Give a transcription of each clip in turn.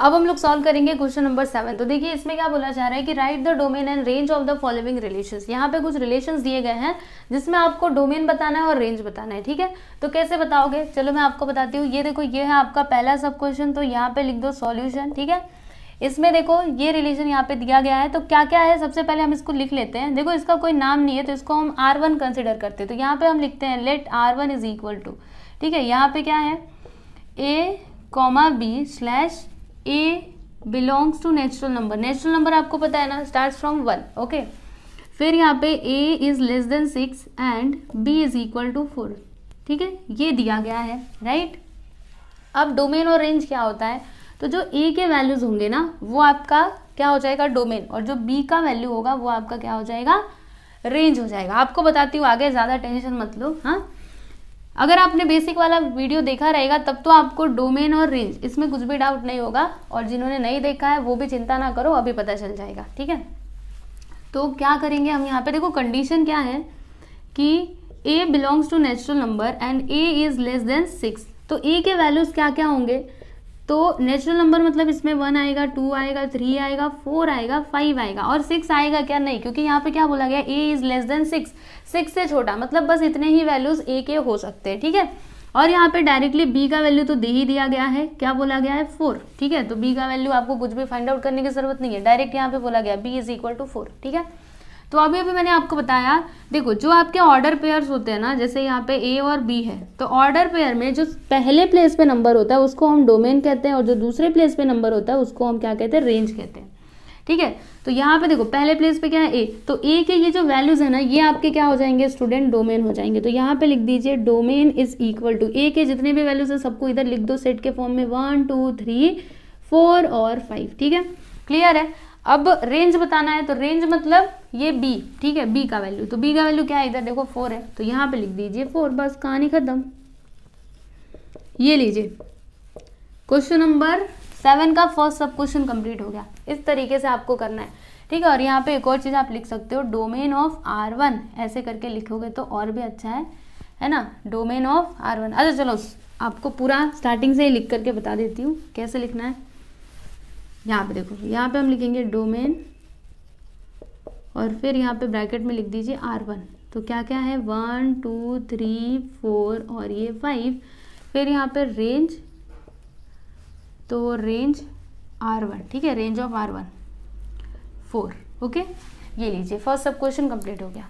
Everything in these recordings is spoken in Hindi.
अब हम लोग सॉल्व करेंगे क्वेश्चन नंबर सेवन तो देखिए इसमें क्या बोला जा रहा है कि write the domain and range of the following relation यहाँ पे कुछ रिलेशन दिए गए हैं जिसमें आपको डोमेन बताना है और रेंज बताना है ठीक है तो कैसे बताओगे चलो मैं आपको बताती हूँ ये देखो ये है आपका पहला सब क्वेश्चन तो यहाँ पे लिख दो सोल्यूशन ठीक है इसमें देखो ये रिलेशन यहाँ पे दिया गया है तो क्या क्या है सबसे पहले हम इसको लिख लेते हैं देखो इसका कोई नाम नहीं है तो इसको हम आर वन कंसिडर करते हैं तो यहाँ पे हम लिखते हैं let R one is equal to ठीक है यहाँ पे क्या है a comma b slash a belongs to natural number natural number आपको पता है ना स्टार्ट फ्रॉम वन ओके फिर यहाँ पे a is less than six and b is equal to four ठीक है ये दिया गया है राइट अब डोमेन और रेंज क्या होता है तो जो ए के वैल्यूज होंगे ना वो आपका क्या हो जाएगा डोमेन और जो बी का वैल्यू होगा वो आपका क्या हो जाएगा रेंज हो जाएगा आपको बताती हूँ आगे ज़्यादा टेंशन मत लो हाँ अगर आपने बेसिक वाला वीडियो देखा रहेगा तब तो आपको डोमेन और रेंज इसमें कुछ भी डाउट नहीं होगा और जिन्होंने नहीं देखा है वो भी चिंता ना करो अभी पता चल जाएगा ठीक है तो क्या करेंगे हम यहाँ पे देखो कंडीशन क्या है कि a belongs to natural number and a is less than six तो ए के वैल्यूज क्या क्या होंगे तो नेचुरल नंबर मतलब इसमें वन आएगा टू आएगा थ्री आएगा फोर आएगा फाइव आएगा और सिक्स आएगा क्या नहीं क्योंकि यहाँ पे क्या बोला गया a is less than six six से छोटा मतलब बस इतने ही वैल्यूज़ ए के हो सकते हैं ठीक है और यहाँ पे डायरेक्टली बी का वैल्यू तो दे ही दिया गया है क्या बोला गया है फोर ठीक है तो बी का वैल्यू आपको कुछ भी फाइंड आउट करने की जरूरत नहीं है डायरेक्ट यहाँ पे बोला गया b is equal to four ठीक है तो अभी अभी मैंने आपको बताया देखो जो आपके ऑर्डर पेयर्स होते हैं ना जैसे यहाँ पे ए और बी है तो ऑर्डर पेयर में जो पहले प्लेस पे नंबर होता है उसको हम डोमेन कहते हैं और जो दूसरे प्लेस पे नंबर होता है उसको हम क्या कहते हैं रेंज कहते हैं ठीक है तो यहाँ पे देखो पहले प्लेस पे क्या है ए तो ए के ये जो वैल्यूज है ना ये आपके क्या हो जाएंगे स्टूडेंट डोमेन हो जाएंगे तो यहाँ पे लिख दीजिए domain is equal to a के जितने भी वैल्यूज है सबको इधर लिख दो सेट के फॉर्म में वन टू थ्री फोर और फाइव ठीक है क्लियर है अब रेंज बताना है तो रेंज मतलब ये बी ठीक है बी का वैल्यू तो बी का वैल्यू क्या है इधर देखो फोर है तो यहां पे लिख दीजिए फोर बस कहानी खत्म ये लीजिए क्वेश्चन नंबर सेवन का फर्स्ट सब क्वेश्चन कंप्लीट हो गया इस तरीके से आपको करना है ठीक है और यहाँ पे एक और चीज़ आप लिख सकते हो डोमेन ऑफ आर वन ऐसे करके लिखोगे तो और भी अच्छा है है ना डोमेन ऑफ आर वन अच्छा चलो आपको पूरा स्टार्टिंग से ही लिख करके बता देती हूँ कैसे लिखना है यहाँ पे देखो यहाँ पे हम लिखेंगे डोमेन और फिर यहाँ पे ब्रैकेट में लिख दीजिए आर वन तो क्या क्या है वन टू थ्री फोर और ये फाइव फिर यहाँ पे रेंज तो रेंज आर वन ठीक है range of R one four okay ये लीजिए फर्स्ट सब क्वेश्चन कंप्लीट हो गया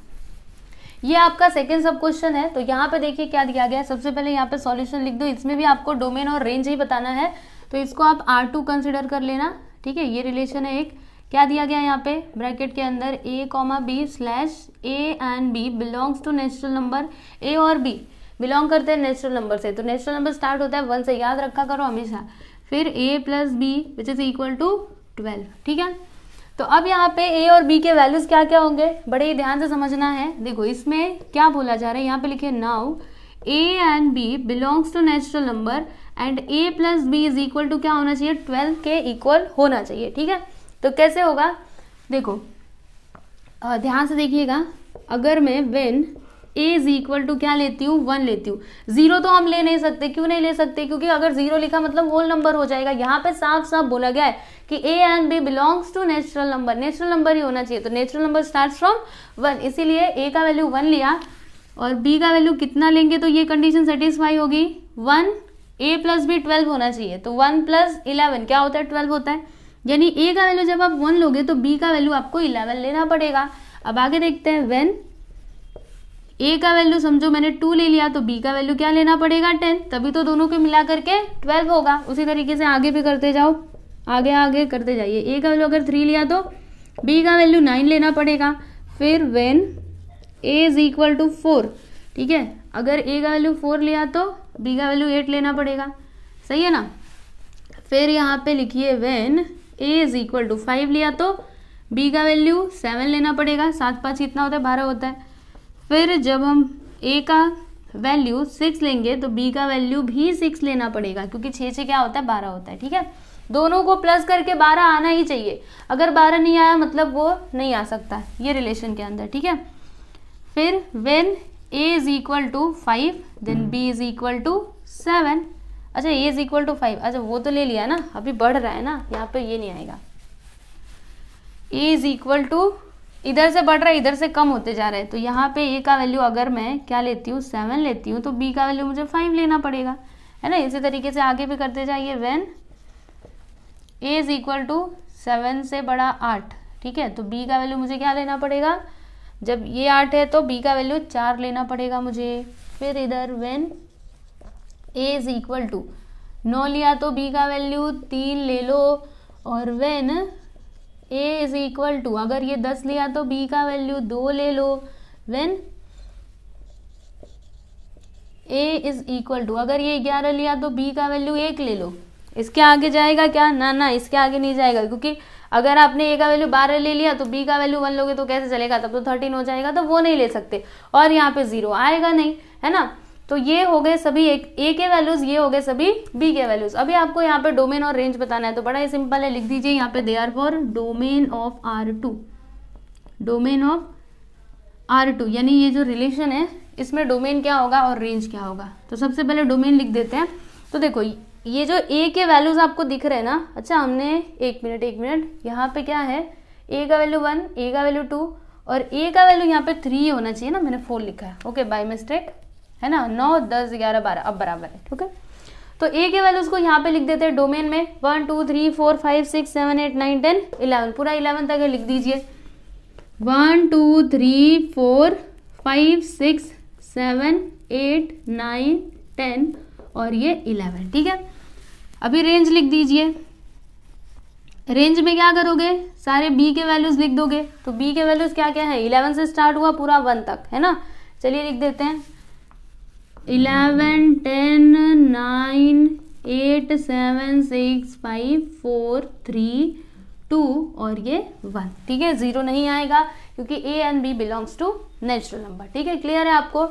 ये आपका सेकेंड सब क्वेश्चन है तो यहाँ पे देखिए क्या दिया गया है सबसे पहले यहाँ पे सॉल्यूशन लिख दो इसमें भी आपको डोमेन और रेंज ही बताना है तो इसको आप आर टू कंसिडर कर लेना ठीक है ये रिलेशन है एक क्या दिया गया यहाँ पे ब्रैकेट के अंदर a comma b slash a and b belongs to natural number a और बी बिलोंग करते हैं नेचुरल नंबर से तो नेचुरल नंबर स्टार्ट होता है वन से याद रखा करो हमेशा फिर a plus b which is equal to twelve ठीक है तो अब यहाँ पे ए और बी के वैल्यूज क्या क्या होंगे बड़े ही ध्यान से समझना है देखो इसमें क्या बोला जा रहा है यहाँ पे लिखे now a and b belongs to natural number and a plus b is equal to क्या होना चाहिए ट्वेल्व के इक्वल होना चाहिए ठीक है तो कैसे होगा देखो ध्यान से देखिएगा अगर मैं when a is equal to क्या लेती हूँ वन लेती हूँ जीरो तो हम ले नहीं सकते क्यों नहीं ले सकते क्योंकि अगर जीरो लिखा मतलब होल नंबर हो जाएगा यहाँ पे साफ साफ बोला गया है कि a and b belongs to natural number natural number ही होना चाहिए तो natural number start from one इसीलिए ए का वैल्यू वन लिया और बी का वैल्यू कितना लेंगे तो ये कंडीशन सेटिस्फाई होगी one a plus b twelve होना चाहिए तो वन प्लस इलेवन क्या होता है ट्वेल्व होता है यानी ए का वैल्यू जब आप वन लोगे तो बी का वैल्यू आपको इलेवन लेना पड़ेगा अब आगे देखते हैं वेन ए का वैल्यू समझो मैंने टू ले लिया तो बी का वैल्यू क्या लेना पड़ेगा टेन तभी तो दोनों को मिला करके ट्वेल्व होगा उसी तरीके से आगे भी करते जाओ आगे आगे करते जाइए ए का वैल्यू अगर थ्री लिया तो बी का वैल्यू नाइन लेना पड़ेगा फिर when a is equal to four ठीक है अगर ए का वैल्यू फोर लिया तो बी का वैल्यू एट लेना पड़ेगा सही है ना फिर यहाँ पे लिखिए when a is equal to five लिया तो बी का वैल्यू सेवन लेना पड़ेगा सात पाँच कितना होता है बारह होता है फिर जब हम ए का वैल्यू सिक्स लेंगे तो बी का वैल्यू भी सिक्स लेना पड़ेगा क्योंकि छः छः क्या होता है बारह होता है ठीक है दोनों को प्लस करके बारह आना ही चाहिए अगर बारह नहीं आया मतलब वो नहीं आ सकता ये रिलेशन के अंदर ठीक है फिर when a is equal to five then b is equal to seven अच्छा a is equal to five अच्छा वो तो ले लिया है ना अभी बढ़ रहा है ना यहाँ पे ये नहीं आएगा ए इज इक्वल टू इधर से बढ़ रहा है इधर से कम होते जा रहे हैं तो यहाँ पे ए का वैल्यू अगर मैं क्या लेती हूँ सेवन लेती हूँ तो बी का वैल्यू मुझे फाइव लेना पड़ेगा है ना इसी तरीके से आगे भी करते जाइए when a is equal to seven से बड़ा आठ ठीक है तो बी का वैल्यू मुझे क्या लेना पड़ेगा जब ये आठ है तो बी का वैल्यू चार लेना पड़ेगा मुझे फिर इधर when a is equal to नौ लिया तो बी का वैल्यू तीन ले लो और when a is equal to अगर ये दस लिया तो बी का वैल्यू दो ले लो when a is equal to अगर ये ग्यारह लिया तो बी का वैल्यू एक ले लो इसके आगे जाएगा क्या ना ना इसके आगे नहीं जाएगा क्योंकि अगर आपने ए का वैल्यू बारह ले लिया तो बी का वैल्यू वन लोगे तो कैसे चलेगा तब तो थर्टीन हो जाएगा तो वो नहीं ले सकते और यहाँ पे जीरो आएगा नहीं है ना तो ये हो गए सभी एक ए के वैल्यूज ये हो गए सभी बी के वैल्यूज अभी आपको यहाँ पे डोमेन और रेंज बताना है तो बड़ा ही सिंपल है लिख दीजिए यहाँ पे they are therefore domain of R two domain of R two यानी ये जो रिलेशन है इसमें डोमेन क्या होगा और रेंज क्या होगा तो सबसे पहले डोमेन लिख देते हैं तो देखो ये जो ए के वैल्यूज़ आपको दिख रहे हैं ना अच्छा हमने एक मिनट एक मिनट यहाँ पे क्या है ए का वैल्यू वन ए का वैल्यू टू और ए का वैल्यू यहाँ पे थ्री होना चाहिए ना मैंने फोर लिखा है ओके बाय मिस्टेक है ना नौ दस ग्यारह बारह अब बराबर है ठीक है तो ए के वैल्यूज़ को यहाँ पे लिख देते हैं डोमेन में one two three four five six seven eight nine ten eleven पूरा इलेवन तक लिख दीजिए one two three four five six seven eight nine ten और ये इलेवन ठीक है अभी रेंज लिख दीजिए रेंज में क्या करोगे सारे बी के वैल्यूज लिख दोगे तो बी के वैल्यूज क्या क्या है इलेवन से स्टार्ट हुआ पूरा वन तक है ना चलिए लिख देते हैं eleven ten nine eight seven six five four three two और ये वन ठीक है जीरो नहीं आएगा क्योंकि a and b belongs to natural number ठीक है क्लियर है आपको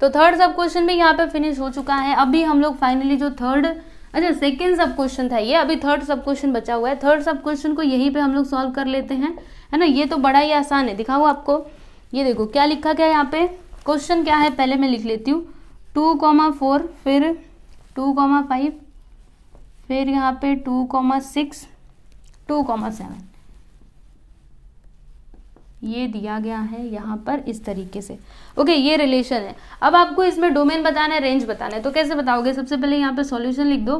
तो थर्ड सब क्वेश्चन भी यहाँ पे फिनिश हो चुका है अभी हम लोग फाइनली जो थर्ड अच्छा सेकेंड सब क्वेश्चन था ये अभी थर्ड सब क्वेश्चन बचा हुआ है थर्ड सब क्वेश्चन को यहीं पे हम लोग सॉल्व कर लेते हैं है ना ये तो बड़ा ही आसान है दिखाओ आपको ये देखो क्या लिखा गया यहाँ पे क्वेश्चन क्या है पहले मैं लिख लेती हूँ टू कॉमा फोर फिर टू कॉमा फाइव फिर यहाँ पे two comma six two comma seven ये दिया गया है यहाँ पर इस तरीके से ओके ये रिलेशन है अब आपको इसमें डोमेन बताना है रेंज बताना है तो कैसे बताओगे सबसे पहले यहाँ पर सोल्यूशन लिख दो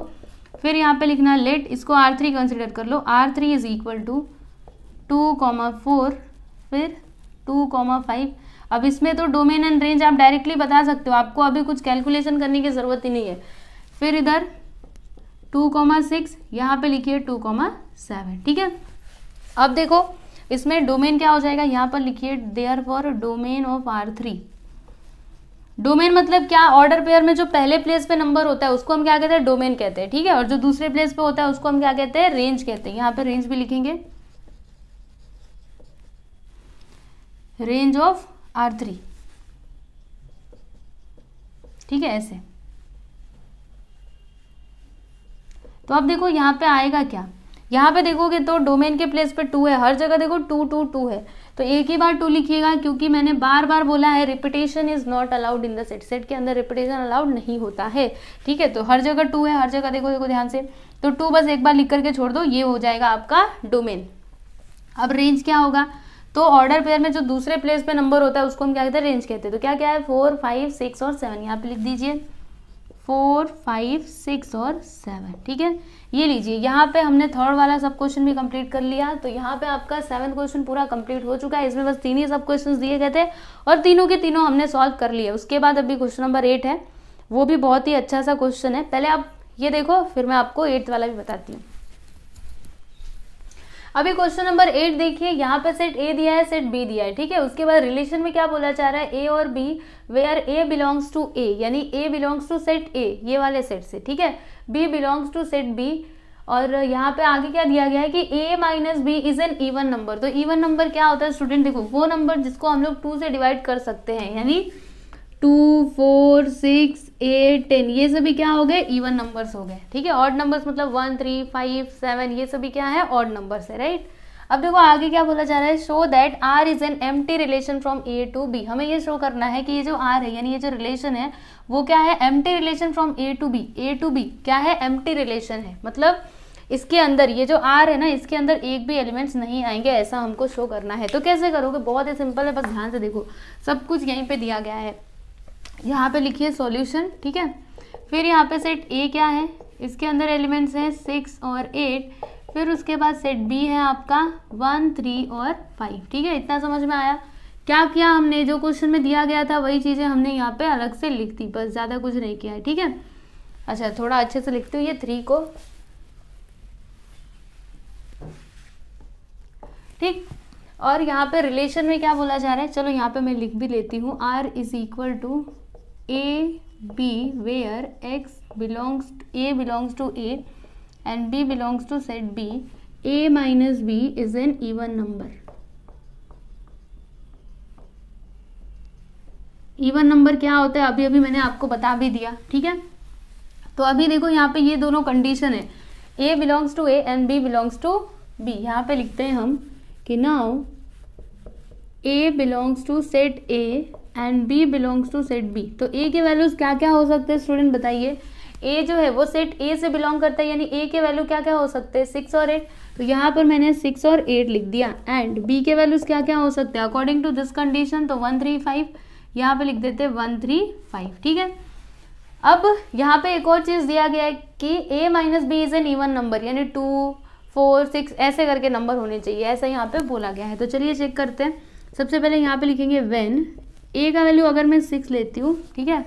फिर यहाँ पर लिखना लेट इसको आर थ्री कंसिडर कर लो R three is equal to two comma four फिर टू कॉमा फाइव अब इसमें तो डोमेन एंड रेंज आप डायरेक्टली बता सकते हो आपको अभी कुछ कैलकुलेशन करने की ज़रूरत ही नहीं है फिर इधर टू कॉमा सिक्स यहाँ पे लिखिए टू कॉमा सेवन ठीक है अब देखो इसमें डोमेन क्या हो जाएगा यहां पर लिखिए therefore domain of R three domain मतलब क्या ऑर्डर पेयर में जो पहले प्लेस पे नंबर होता है उसको हम क्या कहते हैं डोमेन कहते हैं ठीक है और जो दूसरे प्लेस पे होता है उसको हम क्या कहते हैं रेंज कहते हैं यहां पर रेंज भी लिखेंगे रेंज ऑफ आर थ्री ठीक है ऐसे तो अब देखो यहां पे आएगा क्या यहाँ पे देखोगे तो डोमेन के प्लेस पे टू है हर जगह देखो टू टू टू है तो एक ही बार टू लिखिएगा क्योंकि मैंने बार बार बोला है repetition is not allowed in the set set के अंदर रिपीटेशन अलाउड नहीं होता है ठीक है तो हर जगह टू है हर जगह देखो देखो ध्यान से तो टू बस एक बार लिख करके छोड़ दो ये हो जाएगा आपका डोमेन अब रेंज क्या होगा तो ऑर्डर पेयर में जो दूसरे प्लेस पे नंबर होता है उसको हम क्या कहते हैं रेंज कहते हैं तो क्या क्या है फोर फाइव सिक्स और सेवन यहाँ पे लिख दीजिए फोर फाइव सिक्स और सेवन ठीक है ये लीजिए यहाँ पे हमने थर्ड वाला सब क्वेश्चन भी कंप्लीट कर लिया तो यहाँ पे आपका सेवन्थ क्वेश्चन पूरा कंप्लीट हो चुका है इसमें बस तीन ही सब क्वेश्चन दिए गए थे और तीनों के तीनों हमने सॉल्व कर लिए उसके बाद अभी क्वेश्चन नंबर एट है वो भी बहुत ही अच्छा सा क्वेश्चन है पहले आप ये देखो फिर मैं आपको एट्थ वाला भी बताती हूँ अभी क्वेश्चन नंबर एट देखिए यहाँ पे सेट ए दिया है सेट बी दिया है ठीक है उसके बाद रिलेशन में क्या बोला जा रहा है ए और b where a belongs to A यानी a belongs to set A ये वाले सेट से ठीक है b belongs to set B और यहाँ पे आगे क्या दिया गया है कि a minus b is an even number तो इवन नंबर क्या होता है स्टूडेंट देखो वो नंबर जिसको हम लोग टू से डिवाइड कर सकते हैं यानी two four six eight ten ये सभी क्या हो गए इवन नंबर्स हो गए ठीक है ऑड नंबर्स मतलब वन थ्री फाइव सेवन ये सभी क्या है ऑड नंबर्स है राइट right? अब देखो आगे क्या बोला जा रहा है show that R is an empty relation from A to B हमें ये शो करना है कि ये जो आर है यानी ये जो रिलेशन है वो क्या है empty relation from A to B A to B क्या है एम टी रिलेशन है मतलब इसके अंदर ये जो आर है ना इसके अंदर एक भी एलिमेंट्स नहीं आएंगे ऐसा हमको शो करना है तो कैसे करोगे बहुत ही सिंपल है बस ध्यान से देखो सब कुछ यहीं पे दिया गया है यहाँ पे लिखिए सॉल्यूशन ठीक है फिर यहाँ पे सेट ए क्या है इसके अंदर एलिमेंट्स हैं सिक्स और एट फिर उसके बाद सेट बी है आपका वन थ्री और फाइव ठीक है इतना समझ में आया क्या किया हमने जो क्वेश्चन में दिया गया था वही चीज़ें हमने यहाँ पे अलग से लिख दी बस ज़्यादा कुछ नहीं किया है ठीक है अच्छा थोड़ा अच्छे से लिखती हूँ ये थ्री को ठीक और यहाँ पे रिलेशन में क्या बोला जा रहा है चलो यहाँ पे मैं लिख भी लेती हूँ R is equal to a b where x belongs a belongs to A and b belongs to set b a minus b is an even number even number क्या होता है अभी अभी मैंने आपको बता भी दिया ठीक है तो अभी देखो यहाँ पे ये दोनों कंडीशन है a belongs to A and b belongs to B यहाँ पे लिखते हैं हम कि now a belongs to set A and b belongs to set B तो ए के वैल्यूज क्या क्या हो सकते हैं स्टूडेंट बताइए ए जो है वो सेट ए से बिलोंग करता है यानी ए के वैल्यू क्या क्या हो सकते हैं सिक्स और एट तो यहाँ पर मैंने सिक्स और एट लिख दिया एंड बी के वैल्यूज क्या क्या हो सकते हैं अकॉर्डिंग टू दिस कंडीशन तो वन थ्री फाइव यहाँ पे लिख देते हैं वन थ्री फाइव ठीक है अब यहाँ पे एक और चीज़ दिया गया है कि a minus b is an even number यानी टू फोर सिक्स ऐसे करके नंबर होने चाहिए ऐसा यहाँ पे बोला गया है तो चलिए चेक करते हैं सबसे पहले यहाँ पे लिखेंगे वेन ए का वैल्यू अगर मैं सिक्स लेती हूँ ठीक है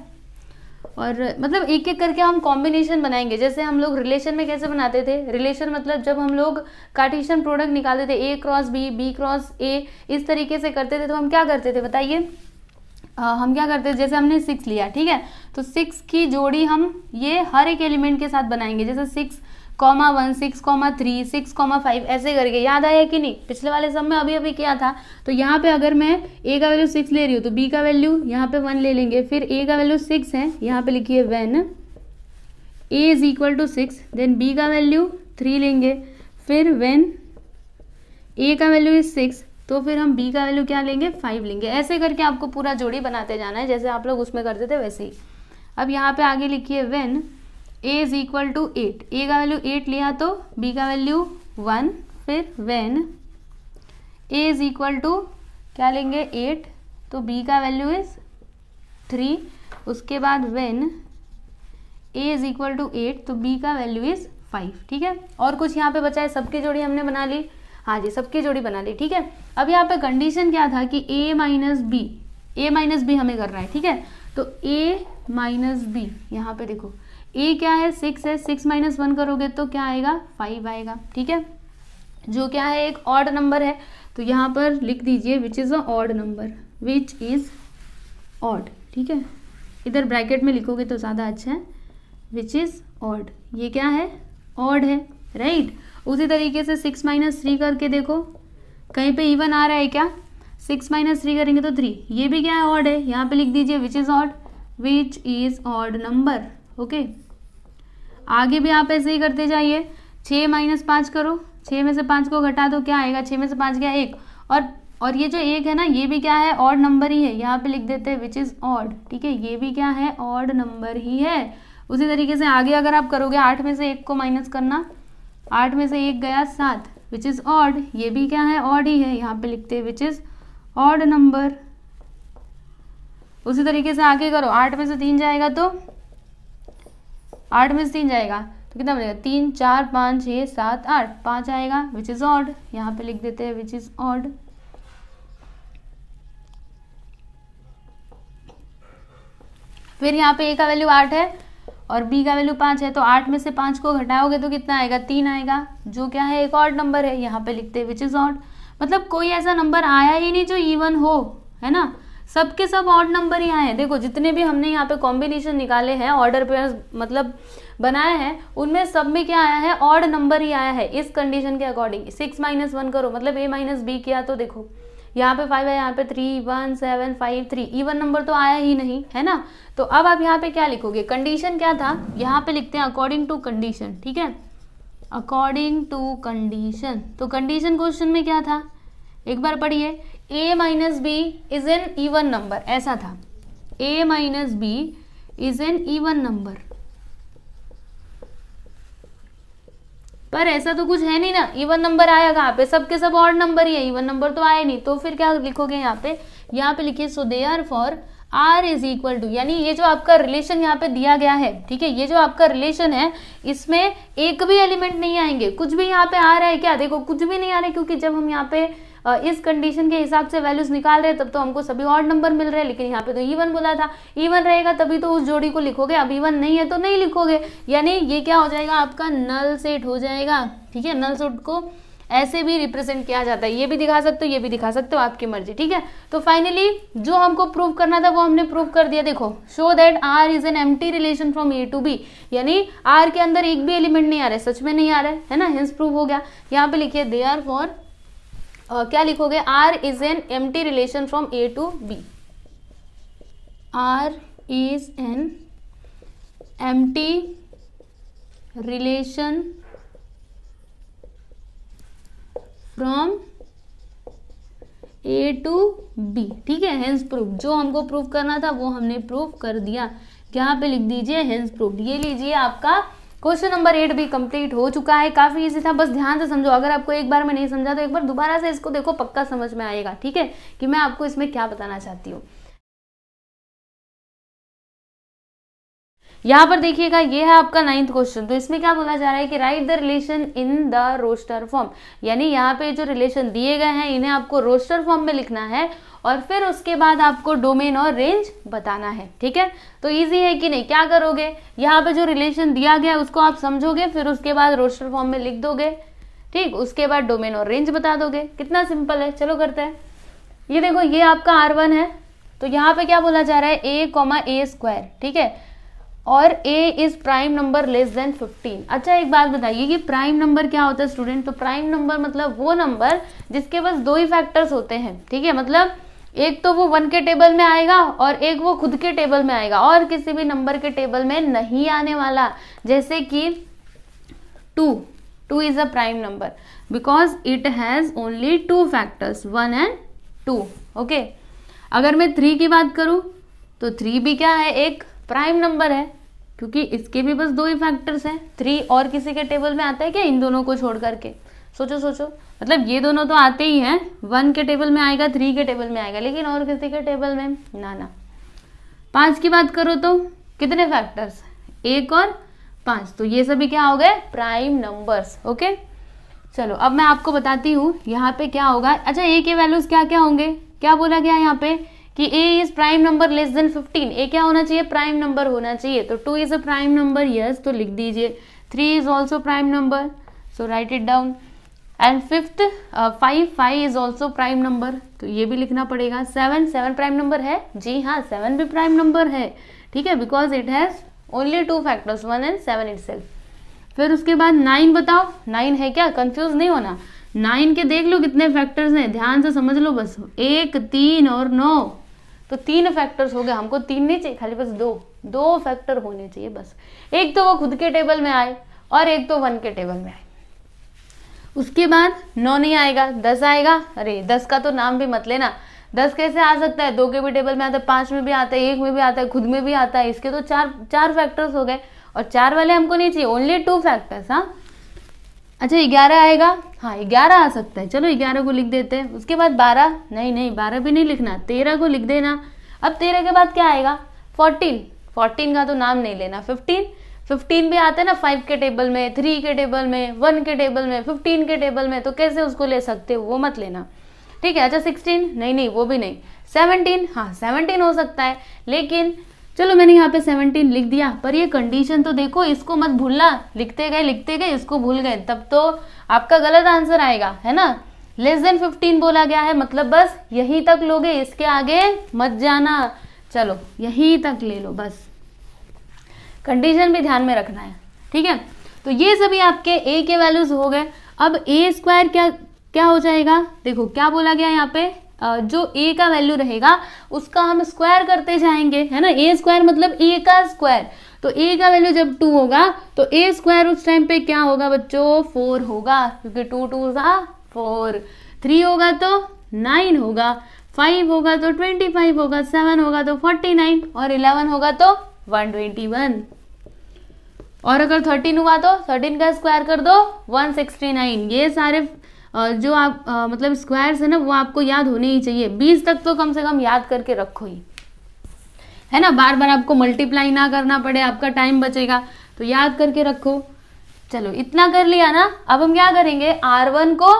और मतलब एक एक करके हम कॉम्बिनेशन बनाएंगे जैसे हम लोग रिलेशन में कैसे बनाते थे रिलेशन मतलब जब हम लोग कार्टिशन प्रोडक्ट निकालते थे A cross B B cross A इस तरीके से करते थे तो हम क्या करते थे बताइए हम क्या करते थे जैसे हमने सिक्स लिया ठीक है तो सिक्स की जोड़ी हम ये हर एक एलिमेंट के साथ बनाएंगे जैसे six comma one six comma three six comma five ऐसे करके याद आया कि नहीं पिछले वाले सब में अभी अभी क्या था तो यहाँ पे अगर मैं ए का वैल्यू सिक्स ले रही हूँ तो बी का वैल्यू यहाँ पे वन ले लेंगे फिर ए का वैल्यू सिक्स है यहाँ पे लिखिए when a is equal to six then b का वैल्यू थ्री लेंगे फिर वेन ए का वैल्यू इज सिक्स तो फिर हम बी का वैल्यू क्या लेंगे फाइव लेंगे ऐसे करके आपको पूरा जोड़ी बनाते जाना है जैसे आप लोग उसमें करते थे वैसे ही अब यहाँ पे आगे लिखिए when a is equal to eight a का वैल्यू एट लिया तो बी का वैल्यू वन फिर when a is equal to क्या लेंगे एट तो बी का वैल्यू इज थ्री उसके बाद when a is equal to eight तो बी का वैल्यू इज फाइव ठीक है और कुछ यहाँ पे बचा है सबकी जोड़ी हमने बना ली हाँ जी सबकी जोड़ी बना ली ठीक है अब यहाँ पे कंडीशन क्या था कि a minus b a minus b हमें करना है ठीक है तो ए माइनस बी यहाँ पे देखो ए क्या है सिक्स है सिक्स माइनस वन करोगे तो क्या आएगा फाइव आएगा ठीक है जो क्या है एक ऑड नंबर है तो यहाँ पर लिख दीजिए which is odd number which is odd ठीक है इधर ब्रैकेट में लिखोगे तो ज़्यादा अच्छा है विच इज़ ऑड ये क्या है ऑड है राइट right? उसी तरीके से सिक्स माइनस थ्री करके देखो कहीं पे इवन आ रहा है क्या सिक्स माइनस थ्री करेंगे तो थ्री ये भी क्या है ऑड है यहाँ पे लिख दीजिए which is odd which is odd number okay आगे भी आप ऐसे ही करते जाइए छः माइनस पाँच करो छः में से पाँच को घटा दो तो क्या आएगा छः में से पाँच गया एक और और ये जो एक है ना ये भी क्या है ऑड नंबर ही है यहाँ पे लिख देते हैं विच इज़ ऑड ठीक है ये भी क्या है ऑड नंबर ही है उसी तरीके से आगे अगर आप करोगे आठ में से एक को माइनस करना आठ में से एक गया सात विच इज़ ऑड ये भी क्या है ऑड ही है यहाँ पे लिखते हैं विच इज़ ऑड नंबर उसी तरीके से आगे करो आठ में से तीन जाएगा तो आठ में से तीन जाएगा तो कितना बनेगा तीन चार पाँच छः सात आठ पाँच आएगा विच इज़ ऑड यहाँ पे लिख देते हैं विच इज़ ऑड फिर यहाँ पे ए का वैल्यू आठ है और बी का वैल्यू पाँच है तो आठ में से पाँच को घटाओगे तो कितना आएगा तीन आएगा जो क्या है एक ऑड नंबर है यहाँ पे लिखते हैं विच इज़ ऑड मतलब कोई ऐसा नंबर आया ही नहीं जो इवन हो है ना सबके सब ऑड नंबर ही आए हैं देखो जितने भी हमने यहाँ पे कॉम्बिनेशन निकाले हैं ऑर्डर पेयर मतलब बनाए हैं उनमें सब में क्या आया है ऑड नंबर ही आया है इस कंडीशन के अकॉर्डिंग सिक्स माइनस वन करो मतलब ए माइनस बी किया तो देखो यहाँ पे फाइव है यहाँ पे three one seven five three even number तो आया ही नहीं है ना तो अब आप यहाँ पे क्या लिखोगे कंडीशन क्या था यहाँ पे लिखते हैं अकॉर्डिंग टू कंडीशन ठीक है अकॉर्डिंग टू कंडीशन तो कंडीशन क्वेश्चन में क्या था एक बार पढ़िए a minus b is an even number ऐसा था a minus b is an even number पर ऐसा तो कुछ है नहीं ना इवन नंबर आया कहाँ पे सबके सब ऑड नंबर ही है इवन नंबर तो आए नहीं तो फिर क्या लिखोगे यहाँ पे यहाँ पे लिखिए so they are therefore R is equal to यानी ये जो आपका रिलेशन यहाँ पे दिया गया है ठीक है ये जो आपका रिलेशन है इसमें एक भी एलिमेंट नहीं आएंगे कुछ भी यहाँ पे आ रहा है क्या देखो कुछ भी नहीं आ रहा है क्योंकि जब हम यहाँ पे इस कंडीशन के हिसाब से वैल्यूज निकाल रहे तब तो हमको सभी ऑड नंबर मिल रहे हैं लेकिन यहाँ पे तो ईवन बोला था ईवन रहेगा तभी तो उस जोड़ी को लिखोगे अब ईवन नहीं है तो नहीं लिखोगे यानी ये क्या हो जाएगा आपका नल सेट हो जाएगा ठीक है नल सेट को ऐसे भी रिप्रेजेंट किया जाता है ये भी दिखा सकते हो ये भी दिखा सकते हो आपकी मर्जी ठीक है तो फाइनली जो हमको प्रूव करना था वो हमने प्रूव कर दिया देखो show that R is an empty relation from A to B यानी आर के अंदर एक भी एलिमेंट नहीं आ रहा है सच में नहीं आ रहा है है ना हिंस प्रूव हो गया यहाँ पे लिखिए दे आर फॉर uh, क्या लिखोगे R is an empty relation from A to B R is an empty relation from A to B ठीक है हेंस प्रूफ जो हमको प्रूफ करना था वो हमने प्रूफ कर दिया यहाँ पे लिख दीजिए हेंस प्रूफ ये लीजिए आपका क्वेश्चन नंबर एट भी कंप्लीट हो चुका है काफ़ी इजी था बस ध्यान से समझो अगर आपको एक बार में नहीं समझा तो एक बार दोबारा से इसको देखो पक्का समझ में आएगा ठीक है कि मैं आपको इसमें क्या बताना चाहती हूँ यहाँ पर देखिएगा ये है आपका नाइन्थ क्वेश्चन तो इसमें क्या बोला जा रहा है कि write the relation in the roster form यानी यहाँ पे जो रिलेशन दिए गए हैं इन्हें आपको रोस्टर फॉर्म में लिखना है और फिर उसके बाद आपको डोमेन और रेंज बताना है ठीक है तो इजी है कि नहीं क्या करोगे यहाँ पे जो रिलेशन दिया गया उसको आप समझोगे फिर उसके बाद रोस्टर फॉर्म में लिख दोगे ठीक उसके बाद डोमेन और रेंज बता दोगे कितना सिंपल है चलो करते हैं ये देखो ये आपका आर वन है तो यहाँ पे क्या बोला जा रहा है ए कॉमा ए स्क्वायर ठीक है और a is prime number less than 15 अच्छा एक बात बताइए कि प्राइम नंबर क्या होता है स्टूडेंट तो प्राइम नंबर मतलब वो नंबर जिसके पास दो ही फैक्टर्स होते हैं ठीक है मतलब एक तो वो वन के टेबल में आएगा और एक वो खुद के टेबल में आएगा और किसी भी नंबर के टेबल में नहीं आने वाला जैसे कि two two is a prime number because it has only two factors one and two okay अगर मैं थ्री की बात करूं तो थ्री भी क्या है एक प्राइम नंबर है क्योंकि इसके भी बस दो ही फैक्टर्स हैं थ्री और किसी के टेबल में आता है क्या इन दोनों को छोड़ करके सोचो सोचो मतलब ये दोनों तो आते ही हैं वन के टेबल में आएगा थ्री के टेबल में आएगा लेकिन और किसी के टेबल में ना ना पांच की बात करो तो कितने फैक्टर्स एक और पांच तो ये सभी क्या हो गए प्राइम नंबर्स ओके चलो अब मैं आपको बताती हूँ यहाँ पे क्या होगा अच्छा ए के वैल्यूज क्या क्या होंगे क्या बोला गया यहाँ पे कि a is prime number less than 15 a क्या होना चाहिए प्राइम नंबर होना चाहिए तो two is a prime number yes तो लिख दीजिए three is also prime number so write it down and fifth five five is also prime number तो ये भी लिखना पड़ेगा सेवन सेवन प्राइम नंबर है जी हाँ सेवन भी प्राइम नंबर है ठीक है because it has only two factors one and seven it फिर उसके बाद नाइन बताओ नाइन है क्या कंफ्यूज नहीं होना नाइन के देख लो कितने फैक्टर्स हैं ध्यान से समझ लो बस एक तीन और नौ तो तीन फैक्टर्स हो गए हमको तीन नहीं चाहिए खाली बस दो दो फैक्टर होने चाहिए बस एक तो वो खुद के टेबल में आए और एक तो वन के टेबल में आए उसके बाद नौ नहीं आएगा दस आएगा अरे दस का तो नाम भी मत लेना दस कैसे आ सकता है दो के भी टेबल में आता है पांच में भी आता है एक में भी आता है खुद में भी आता है इसके तो चार चार फैक्टर्स हो गए और चार वाले हमको नहीं चाहिए ओनली टू फैक्टर्स हाँ अच्छा ग्यारह आएगा हाँ ग्यारह आ सकता है चलो ग्यारह को लिख देते हैं उसके बाद बारह नहीं नहीं बारह भी नहीं लिखना तेरह को लिख देना अब तेरह के बाद क्या आएगा फोर्टीन फोर्टीन का तो नाम नहीं लेना फिफ्टीन फिफ्टीन भी आता है ना फाइव के टेबल में थ्री के टेबल में वन के टेबल में फिफ्टीन के टेबल में तो कैसे उसको ले सकते हो वो मत लेना ठीक है अच्छा सिक्सटीन नहीं नहीं वो भी नहीं सेवनटीन हाँ सेवनटीन हो सकता है लेकिन चलो मैंने यहाँ पे सेवनटीन लिख दिया पर ये कंडीशन तो देखो इसको मत भूलना लिखते गए लिखते गए इसको भूल गए तब तो आपका गलत आंसर आएगा है ना लेस देन फिफ्टीन बोला गया है मतलब बस यहीं तक लोगे इसके आगे मत जाना चलो यहीं तक ले लो बस कंडीशन भी ध्यान में रखना है ठीक है तो ये सभी आपके ए के वैल्यूज हो गए अब ए स्क्वायर क्या क्या हो जाएगा देखो क्या बोला गया यहाँ पे जो a का वैल्यू रहेगा उसका हम स्क्वायर करते जाएंगे है ना ए स्क्वायर मतलब a का स्क्वायर तो a का वैल्यू जब टू होगा तो ए स्क्वायर उस टाइम पे क्या होगा बच्चों फोर होगा क्योंकि टू टू सा फोर थ्री होगा तो नाइन होगा फाइव होगा तो ट्वेंटी फाइव होगा सेवन होगा तो फोर्टी नाइन और इलेवन होगा तो वन ट्वेंटी वन और अगर थर्टीन हुआ तो थर्टीन का स्क्वायर कर दो वन सिक्सटी नाइन ये सारे जो आप मतलब स्क्वायर्स है ना वो आपको याद होने ही चाहिए बीस तक तो कम से कम याद करके रखो ही है ना बार बार आपको मल्टीप्लाई ना करना पड़े आपका टाइम बचेगा तो याद करके रखो चलो इतना कर लिया ना अब हम क्या करेंगे आर वन को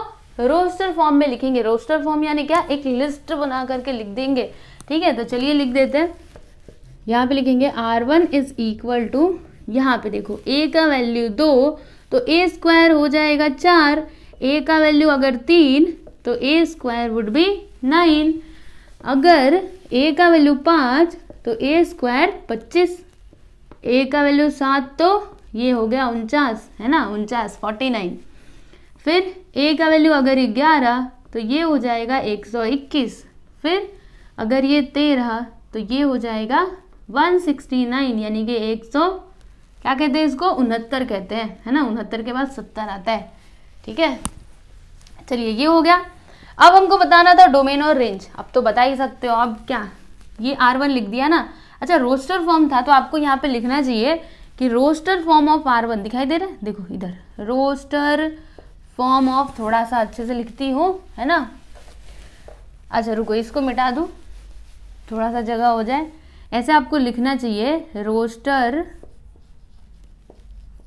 रोस्टर फॉर्म में लिखेंगे रोस्टर फॉर्म यानी क्या एक लिस्ट बना करके लिख देंगे ठीक है तो चलिए लिख देते हैं यहाँ पे लिखेंगे R one is equal to यहाँ पे देखो ए का वैल्यू दो तो ए स्क्वायर हो जाएगा चार ए का वैल्यू अगर तीन तो a square would be nine अगर ए का वैल्यू पाँच तो ए स्क्वायर पच्चीस ए का वैल्यू सात तो ये हो गया उनचास है ना उनचास फोर्टी नाइन फिर ए का वैल्यू अगर ग्यारह तो ये हो जाएगा एक सौ इक्कीस फिर अगर ये तेरह तो ये हो जाएगा वन सिक्सटी नाइन यानी कि एक सौ क्या कहते हैं इसको उनहत्तर कहते हैं है ना उनहत्तर के बाद सत्तर आता है ठीक है चलिए ये हो गया अब हमको बताना था डोमेन और रेंज अब तो बता ही सकते हो अब क्या ये आर वन लिख दिया ना अच्छा रोस्टर फॉर्म था तो आपको यहाँ पे लिखना चाहिए कि roster form of R one दिखाई दे रहा है देखो इधर रोस्टर फॉर्म ऑफ थोड़ा सा अच्छे से लिखती हूँ है ना अच्छा रुको इसको मिटा दूँ थोड़ा सा जगह हो जाए ऐसे आपको लिखना चाहिए roster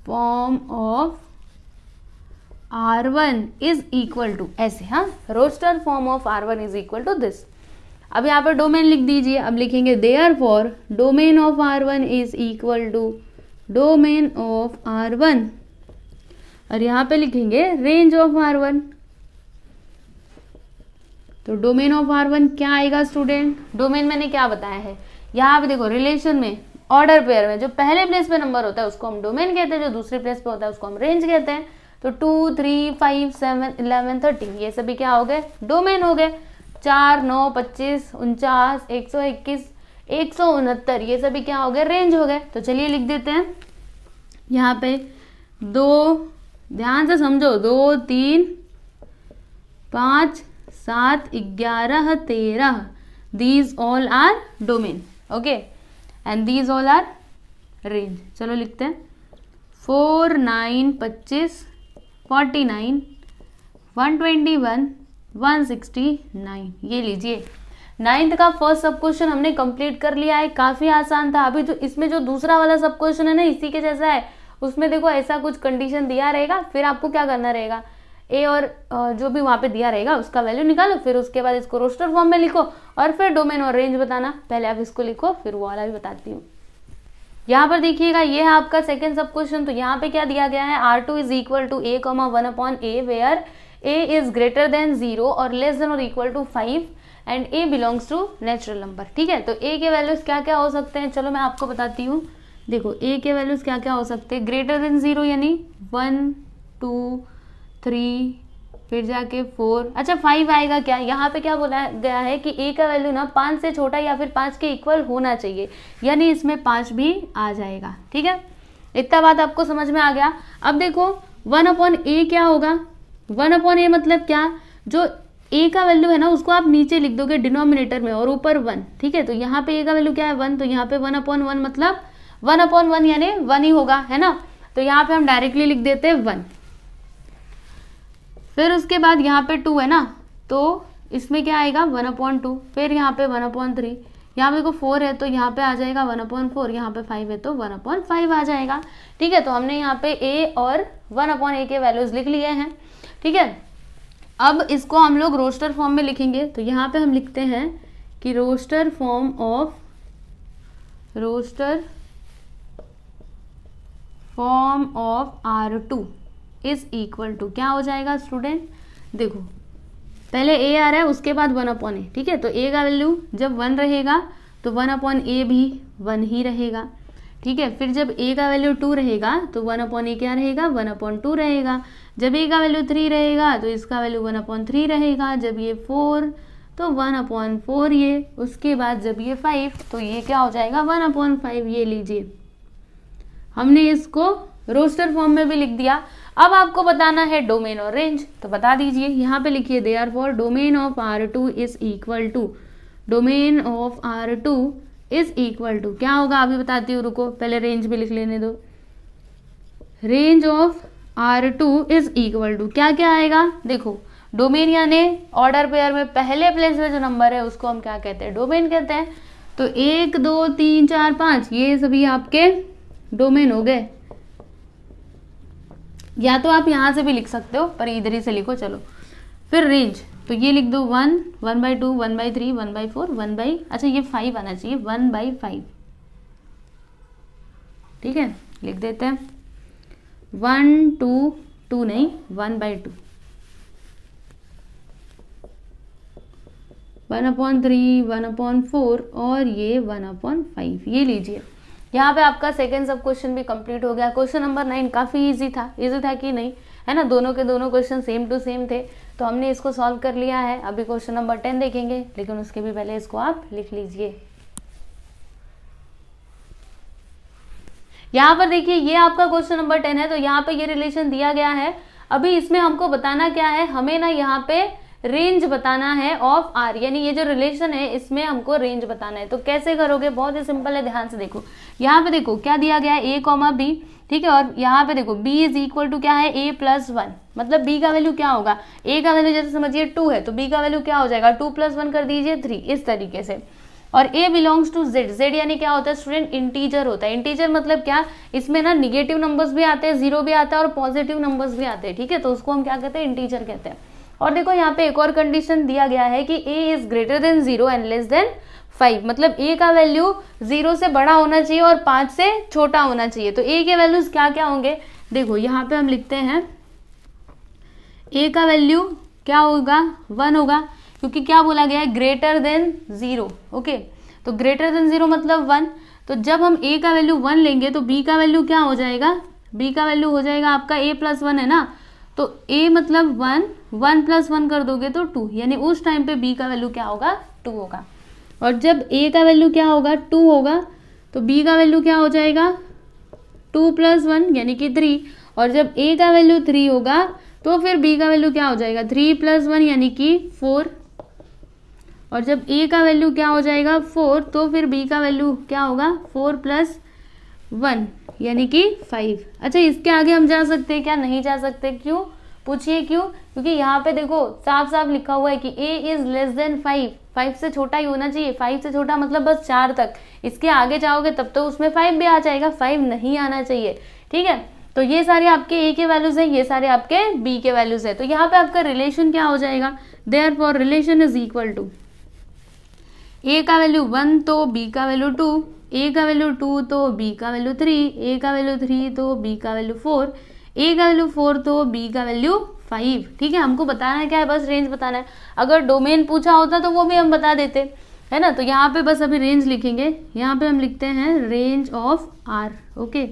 form of R one is equal to ऐसे हाँ roster form of R one is equal to this अब यहाँ पर डोमेन लिख दीजिए अब लिखेंगे they are therefore domain of R one is equal to domain of R one और यहाँ पे लिखेंगे रेंज ऑफ आर वन तो डोमेन ऑफ आर वन क्या आएगा स्टूडेंट डोमेन मैंने क्या बताया है यहाँ पे देखो रिलेशन में ऑर्डर पेयर में जो पहले प्लेस पे नंबर होता है उसको हम डोमेन कहते हैं जो दूसरे प्लेस पे होता है उसको हम रेंज कहते हैं तो two three five seven eleven thirteen ये सभी क्या हो गए डोमेन हो गए चार नौ पच्चीस उनचास एक सौ इक्कीस एक सौ उनहत्तर ये सभी क्या हो गए रेंज हो गए तो चलिए लिख देते हैं यहाँ पे दो ध्यान से समझो दो तीन पाँच सात ग्यारह तेरह these all are domain okay and these all are range चलो लिखते हैं फोर नाइन पच्चीस forty nine one twenty one one sixty nine ये लीजिए नाइन्थ का फर्स्ट सब क्वेश्चन हमने कंप्लीट कर लिया है काफ़ी आसान था अभी जो इसमें जो दूसरा वाला सब क्वेश्चन है ना इसी के जैसा है उसमें देखो ऐसा कुछ कंडीशन दिया रहेगा फिर आपको क्या करना रहेगा ए और जो भी वहां पे दिया रहेगा उसका वैल्यू निकालो फिर उसके बाद इसको रोस्टर फॉर्म में लिखो और फिर डोमेन और रेंज बताना पहले आप इसको लिखो फिर वो वाला भी बताती हूँ यहाँ पर देखिएगा ये है आपका सेकेंड सब क्वेश्चन तो यहाँ पे क्या दिया गया है R two is equal to a comma one upon a where a is greater than zero और लेस देन और equal to five and a belongs to natural number ठीक है तो ए के वैल्यूज क्या क्या हो सकते हैं चलो मैं आपको बताती हूँ देखो ए के वैल्यूज क्या क्या हो सकते हैं ग्रेटर देन जीरो यानी वन टू थ्री फिर जाके फोर अच्छा फाइव आएगा क्या यहाँ पे क्या बोला गया है कि ए का वैल्यू ना पाँच से छोटा या फिर पाँच के इक्वल होना चाहिए यानी इसमें पाँच भी आ जाएगा ठीक है इतना बात आपको समझ में आ गया अब देखो वन अपॉन ए क्या होगा वन अपॉन ए मतलब क्या जो ए का वैल्यू है ना उसको आप नीचे लिख दोगे डिनोमिनेटर में और ऊपर वन ठीक है तो यहाँ पे ए का वैल्यू क्या है वन तो यहाँ पे वन अपॉन वन मतलब वन अपॉन वन यानी वन ही होगा है ना तो यहाँ पे हम डायरेक्टली लिख देते हैं वन फिर उसके बाद यहाँ पे टू है ना तो इसमें क्या आएगा वन अपॉइंट टू फिर यहाँ पे वन अपॉइंट थ्री यहाँ पे को फोर है तो यहाँ पे आ जाएगा वन अपॉइंट फोर यहाँ पे फाइव है तो वन अपॉइंट फाइव आ जाएगा ठीक है तो हमने यहाँ पे ए और वन अपॉइंट ए के वैल्यूज लिख लिए हैं ठीक है अब इसको हम लोग रोस्टर फॉर्म में लिखेंगे तो यहाँ पे हम लिखते हैं कि roster form of roster form of R two is equal to क्या हो जाएगा स्टूडेंट देखो पहले ए आ रहा है उसके बाद वन अपॉन ए ठीक है तो ए का वैल्यू जब वन रहेगा तो वन अपॉन ए भी वन ही रहेगा ठीक है फिर जब ए का वैल्यू टू रहेगा तो वन अपॉन ए क्या रहेगा वन अपॉन टू रहेगा जब ए का वैल्यू थ्री रहेगा तो इसका वैल्यू वन अपॉन थ्री रहेगा जब ये फोर तो वन अपॉन फोर ये उसके बाद जब ये फाइव तो ये क्या हो जाएगा वन अपॉन फाइव ये लीजिए हमने इसको रोस्टर फॉर्म में भी लिख दिया अब आपको बताना है डोमेन और रेंज तो बता दीजिए यहाँ पे लिखिए they are therefore domain of R two is equal to domain of R two is equal to क्या होगा अभी बताती हूँ रुको पहले रेंज भी लिख लेने दो range of R two is equal to क्या क्या आएगा देखो डोमेन यानी ऑर्डर पेयर में पहले प्लेस में जो नंबर है उसको हम क्या कहते हैं डोमेन कहते हैं तो एक दो तीन चार पाँच ये सभी आपके डोमेन हो गए या तो आप यहाँ से भी लिख सकते हो पर इधर ही से लिखो चलो फिर रेंज तो ये लिख दो one one by two one by three one by four one by अच्छा ये फाइव आना चाहिए वन बाई फाइव ठीक है लिख देते हैं वन टू टू नहीं one by two one upon three one upon four और ये वन अपॉन फाइव ये लीजिए यहाँ पे आपका सेकेंड सब क्वेश्चन भी कंप्लीट हो गया क्वेश्चन नंबर नाइन काफ़ी इजी था इजी था कि नहीं है ना दोनों के दोनों क्वेश्चन सेम टू सेम थे तो हमने इसको सॉल्व कर लिया है अभी क्वेश्चन नंबर टेन देखेंगे लेकिन उसके भी पहले इसको आप लिख लीजिए यहाँ पर देखिए ये आपका क्वेश्चन नंबर टेन है तो यहाँ पे ये रिलेशन दिया गया है अभी इसमें हमको बताना क्या है हमें ना यहाँ पे रेंज बताना है ऑफ आर यानी ये जो रिलेशन है इसमें हमको रेंज बताना है तो कैसे करोगे बहुत ही सिंपल है ध्यान से देखो यहाँ पे देखो क्या दिया गया है ए कॉमा बी ठीक है और यहाँ पे देखो बी इज इक्वल टू क्या है ए प्लस वन मतलब बी का वैल्यू क्या होगा ए का वैल्यू जैसे समझिए टू है तो बी का वैल्यू क्या हो जाएगा टू प्लस वन कर दीजिए थ्री इस तरीके से और a belongs to Z Z यानी क्या होता है स्टूडेंट इंटीजर होता है इंटीजर मतलब क्या इसमें ना निगेटिव नंबर्स भी आते हैं जीरो भी आता है और पॉजिटिव नंबर्स भी आते हैं ठीक है तो उसको हम क्या कहते हैं इंटीजर कहते हैं और देखो यहाँ पे एक और कंडीशन दिया गया है कि a is greater than zero and less than five मतलब ए का वैल्यू जीरो से बड़ा होना चाहिए और पांच से छोटा होना चाहिए तो ए के वैल्यूज क्या क्या होंगे देखो यहाँ पे हम लिखते हैं ए का वैल्यू क्या होगा वन होगा क्योंकि क्या बोला गया है ग्रेटर देन जीरो ओके तो ग्रेटर देन जीरो मतलब वन तो जब हम ए का वैल्यू वन लेंगे तो बी का वैल्यू क्या हो जाएगा बी का वैल्यू हो जाएगा आपका ए प्लस वन है ना तो a मतलब वन वन प्लस वन कर दोगे तो टू यानी उस टाइम पे b का वैल्यू क्या होगा टू होगा और जब a का वैल्यू क्या होगा टू होगा तो b का वैल्यू क्या हो जाएगा टू प्लस वन यानी कि थ्री और जब a का वैल्यू थ्री होगा तो फिर b का वैल्यू क्या हो जाएगा थ्री प्लस वन यानी कि फोर और जब a का वैल्यू क्या हो जाएगा फोर तो फिर b का वैल्यू क्या होगा फोर प्लस वन यानी कि फाइव अच्छा इसके आगे हम जा सकते हैं क्या नहीं जा सकते क्यों पूछिए क्यों क्योंकि यहाँ पे देखो साफ साफ लिखा हुआ है कि a is less than five five से छोटा ही होना चाहिए फाइव से छोटा मतलब बस चार तक इसके आगे जाओगे तब तो उसमें फाइव भी आ जाएगा फाइव नहीं आना चाहिए ठीक है तो ये सारे आपके ए के वैल्यूज हैं ये सारे आपके बी के वैल्यूज हैं तो यहाँ पे आपका रिलेशन क्या हो जाएगा therefore relation is equal to a का वैल्यू वन तो बी का वैल्यू टू ए का वैल्यू टू तो बी का वैल्यू थ्री ए का वैल्यू थ्री तो बी का वैल्यू फोर ए का वैल्यू फोर तो बी का वैल्यू फाइव ठीक है हमको बताना है क्या है बस रेंज बताना है अगर डोमेन पूछा होता तो वो भी हम बता देते है ना तो यहाँ पे बस अभी रेंज लिखेंगे यहाँ पे हम लिखते हैं रेंज ऑफ आर ओके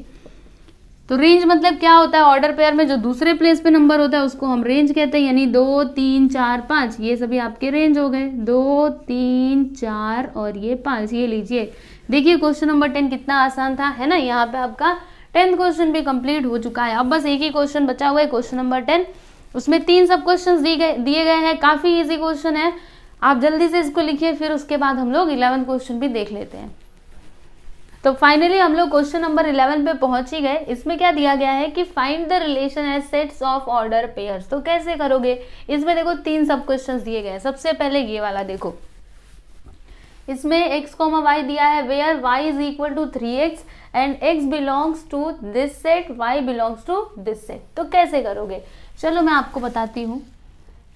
तो रेंज मतलब क्या होता है ऑर्डर पेयर में जो दूसरे प्लेस पे नंबर होता है उसको हम रेंज कहते हैं यानी दो तीन चार पाँच ये सभी आपके रेंज हो गए दो तीन चार और ये पाँच ये लीजिए देखिए क्वेश्चन नंबर टेन कितना आसान था है ना यहाँ पे आपका टेंथ क्वेश्चन भी कंप्लीट हो चुका है अब बस एक ही क्वेश्चन बचा हुआ है क्वेश्चन नंबर टेन उसमें तीन सब क्वेश्चन दिए गए हैं काफ़ी इजी क्वेश्चन है आप जल्दी से इसको लिखिए फिर उसके बाद हम लोग इलेवन क्वेश्चन भी देख लेते हैं तो फाइनली हम लोग क्वेश्चन नंबर इलेवन पे पहुंच ही गए इसमें क्या दिया गया है कि find the relation as sets of order pairs तो कैसे करोगे इसमें देखो तीन सब क्वेश्चन दिए गए सबसे पहले ये वाला देखो इसमें एक्स कॉमा वाई दिया है where y is equal to three x and x belongs to this set y belongs to this set तो कैसे करोगे चलो मैं आपको बताती हूँ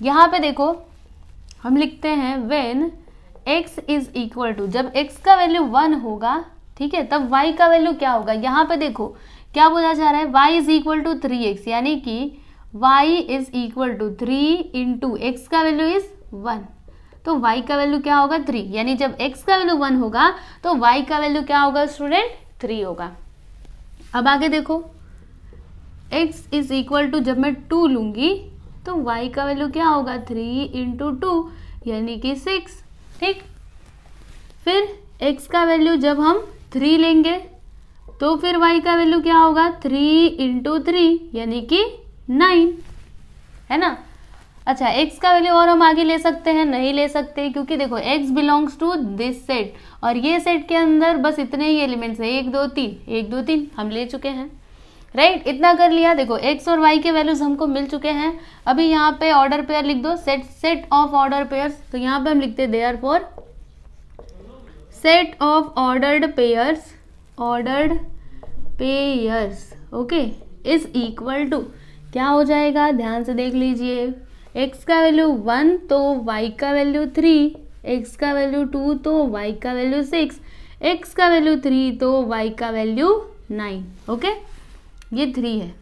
यहाँ पे देखो हम लिखते हैं when x is equal to जब एक्स का वैल्यू वन होगा ठीक है तब वाई का वैल्यू क्या होगा यहाँ पे देखो क्या बोला जा रहा है y is equal to three x यानी कि y is equal to three into x का वैल्यू इज वन तो y का वैल्यू क्या होगा थ्री यानी जब x का वैल्यू वन होगा तो y का वैल्यू क्या होगा स्टूडेंट थ्री होगा अब आगे देखो x इज इक्वल टू जब मैं टू लूंगी तो y का वैल्यू क्या होगा थ्री इंटू टू यानी कि सिक्स ठीक फिर x का वैल्यू जब हम थ्री लेंगे तो फिर y का वैल्यू क्या होगा थ्री इंटू थ्री यानी कि नाइन है ना अच्छा एक्स का वैल्यू और हम आगे ले सकते हैं नहीं ले सकते क्योंकि देखो x belongs to this set और ये सेट के अंदर बस इतने ही एलिमेंट्स हैं एक दो तीन एक दो तीन हम ले चुके हैं राइट right? इतना कर लिया देखो x और y के वैल्यूज हमको मिल चुके हैं अभी यहाँ पे ऑर्डर पेयर लिख दो set set of order pair तो यहाँ पे हम लिखते they are for set of ordered pairs ordered pairs okay is equal to क्या हो जाएगा ध्यान से देख लीजिए एक्स का वैल्यू वन तो वाई का वैल्यू थ्री एक्स का वैल्यू टू तो वाई का वैल्यू सिक्स एक्स का वैल्यू थ्री तो वाई का वैल्यू नाइन ओके ये थ्री है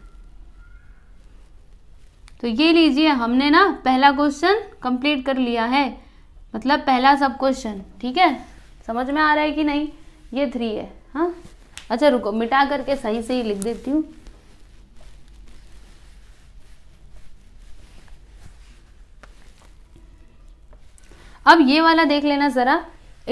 तो ये लीजिए हमने ना पहला क्वेश्चन कंप्लीट कर लिया है मतलब पहला सब क्वेश्चन ठीक है समझ में आ रहा है कि नहीं ये थ्री है हाँ अच्छा रुको मिटा करके सही से ही लिख देती हूँ अब ये वाला देख लेना ज़रा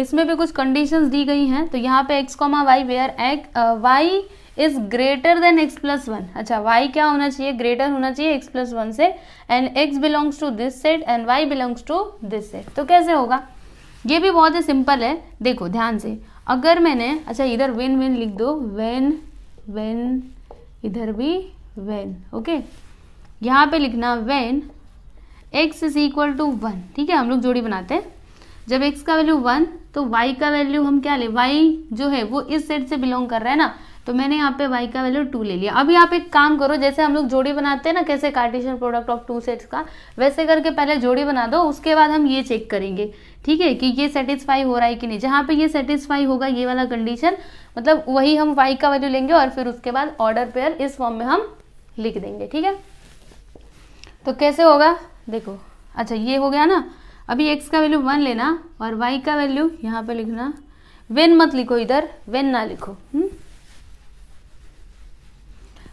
इसमें भी कुछ कंडीशंस दी गई हैं तो यहाँ पे x comma y where x y is greater than x plus one अच्छा वाई क्या होना चाहिए ग्रेटर होना चाहिए एक्स प्लस वन से and x belongs to this set and y belongs to this set तो कैसे होगा ये भी बहुत ही सिंपल है देखो ध्यान से अगर मैंने अच्छा इधर वेन वेन लिख दो वेन वेन इधर भी वेन ओके यहाँ पे लिखना when x is equal to one ठीक है हम लोग जोड़ी बनाते हैं जब x का वैल्यू वन तो y का वैल्यू हम क्या ले y जो है वो इस सेट से बिलोंग कर रहा है ना तो मैंने यहाँ पे y का वैल्यू टू ले लिया अभी आप एक काम करो जैसे हम लोग जोड़ी बनाते हैं ना कैसे Cartesian product of two sets का वैसे करके पहले जोड़ी बना दो उसके बाद हम ये चेक करेंगे ठीक है कि ये सेटिस्फाई हो रहा है कि नहीं जहाँ पे ये सेटिस्फाई होगा ये वाला कंडीशन मतलब वही हम वाई का वैल्यू लेंगे और फिर उसके बाद ऑर्डर पेयर इस फॉर्म में हम लिख देंगे ठीक है तो कैसे होगा देखो अच्छा ये हो गया ना अभी एक्स का वैल्यू वन लेना और वाई का वैल्यू यहाँ पे लिखना वेन मत लिखो इधर वेन ना लिखो हुँ? हम्म?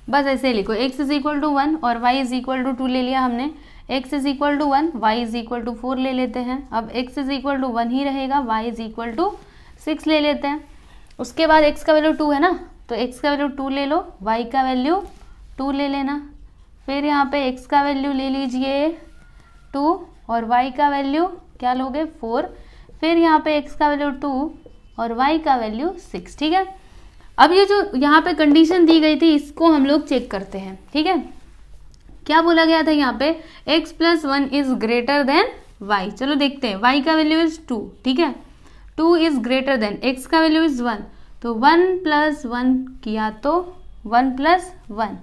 बस ऐसे लिखो x is equal to one और y is equal to two ले लिया हमने x is equal to one y is equal to four ले लेते हैं अब x is equal to one ही रहेगा y is equal to six ले लेते हैं उसके बाद एक्स का वैल्यू टू है ना तो एक्स का वैल्यू टू ले लो वाई का वैल्यू टू ले लेना फिर यहाँ पे एक्स का वैल्यू ले लीजिए टू और y का वैल्यू क्या लोगे फोर फिर यहाँ पे x का वैल्यू टू और y का वैल्यू सिक्स ठीक है अब ये जो यहाँ पे कंडीशन दी गई थी इसको हम लोग चेक करते हैं ठीक है क्या बोला गया था यहाँ पे x plus one is greater than y चलो देखते हैं y का वैल्यू इज टू ठीक है two is greater than x का वैल्यू इज वन तो वन प्लस वन किया तो one plus one